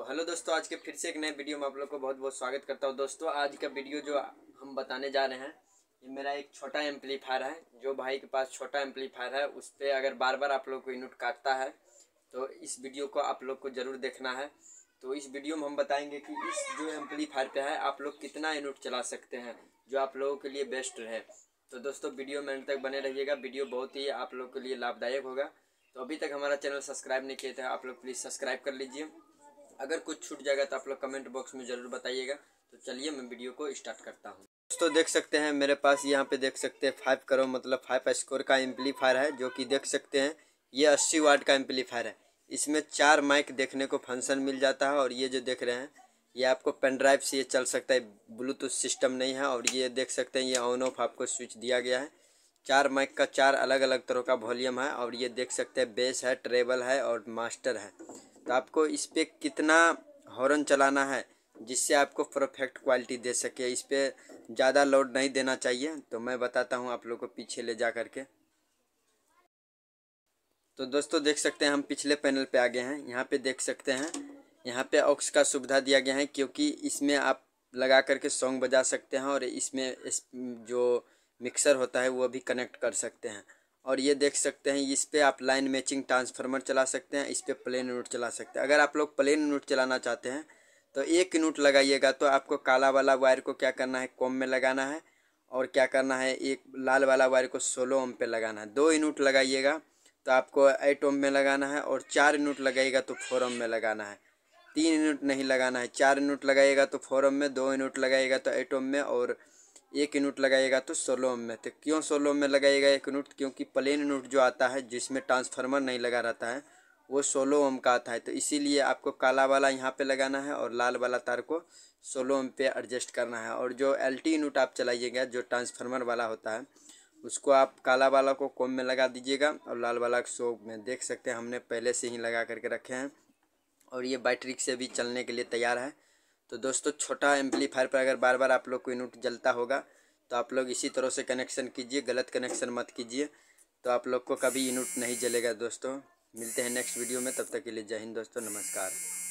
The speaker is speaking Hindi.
तो हेलो दोस्तों आज के फिर से एक नए वीडियो में आप लोग को बहुत बहुत स्वागत करता हूँ दोस्तों आज का वीडियो जो हम बताने जा रहे हैं ये मेरा एक छोटा एम्पलीफायर है जो भाई के पास छोटा एम्पलीफायर है उस पर अगर बार बार आप लोग को यूनिट काटता है तो इस वीडियो को आप लोग को ज़रूर देखना है तो इस वीडियो में हम बताएंगे कि इस जो एम्पलीफायर पे है आप लोग कितना यूनिट चला सकते हैं जो आप लोगों के लिए बेस्ट रहे तो दोस्तों वीडियो में तक बने रहिएगा वीडियो बहुत ही आप लोग के लिए लाभदायक होगा तो अभी तक हमारा चैनल सब्सक्राइब नहीं किया था आप लोग प्लीज़ सब्सक्राइब कर लीजिए अगर कुछ छूट जाएगा तो आप लोग कमेंट बॉक्स में ज़रूर बताइएगा तो चलिए मैं वीडियो को स्टार्ट करता हूँ दोस्तों देख सकते हैं मेरे पास यहाँ पे देख सकते हैं फाइव करो मतलब फाइव स्कोर का एम्पलीफायर है जो कि देख सकते हैं ये अस्सी वाट का एम्पलीफायर है इसमें चार माइक देखने को फंक्शन मिल जाता है और ये जो देख रहे हैं ये आपको पेन ड्राइव से ये चल सकता है ब्लूटूथ सिस्टम नहीं है और ये देख सकते हैं ये ऑन ऑफ आपको स्विच दिया गया है चार माइक का चार अलग अलग तरह का वॉल्यूम है और ये देख सकते हैं बेस है ट्रेबल है और मास्टर है तो आपको इस पर कितना हॉर्न चलाना है जिससे आपको परफेक्ट क्वालिटी दे सके इस पर ज़्यादा लोड नहीं देना चाहिए तो मैं बताता हूँ आप लोग को पीछे ले जा करके तो दोस्तों देख सकते हैं हम पिछले पैनल पे आ गए हैं यहाँ पे देख सकते हैं यहाँ पे ऑक्स का सुविधा दिया गया है क्योंकि इसमें आप लगा करके सॉन्ग बजा सकते हैं और इसमें इस जो मिक्सर होता है वो भी कनेक्ट कर सकते हैं और ये देख सकते हैं इस पर आप लाइन मैचिंग ट्रांसफार्मर चला सकते हैं इस पर प्लेन नोट चला सकते हैं अगर आप लोग प्लेन नोट चलाना चाहते हैं तो एक नोट लगाइएगा तो आपको काला वाला वायर को क्या करना है कॉम में लगाना है और क्या करना है एक लाल वाला वायर को सोलो ओम पे लगाना है दो यूनिट लगाइएगा तो आपको एट ओम में लगाना है और चार यूनिट लगाइएगा तो फोर ओम में लगाना है तीन यूनिट नहीं लगाना है चार यूनिट लगाइएगा तो फोर ओम में दो यूनिट लगाइएगा तो एट ओम में और एक यूनिट लगाएगा तो सोलो में तो क्यों सोलो में लगाएगा एक यूनिट क्योंकि प्लेन यूनिट जो आता है जिसमें ट्रांसफार्मर नहीं लगा रहता है वो सोलो ओम का आता है तो इसीलिए आपको काला वाला यहाँ पे लगाना है और लाल वाला तार को सोलो ओम पे एडजस्ट करना है और जो एल टी यूनिट आप चलाइएगा जो ट्रांसफार्मर वाला होता है उसको आप काला वाला को कोम में लगा दीजिएगा और लाल वाला सो में देख सकते हैं हमने पहले से ही लगा करके रखे हैं और ये बैटरी से भी चलने के लिए तैयार है तो दोस्तों छोटा एम्पलीफायर पर अगर बार बार आप लोग को यूनिट जलता होगा तो आप लोग इसी तरह से कनेक्शन कीजिए गलत कनेक्शन मत कीजिए तो आप लोग को कभी यूनिट नहीं जलेगा दोस्तों मिलते हैं नेक्स्ट वीडियो में तब तक के लिए जय हिंद दोस्तों नमस्कार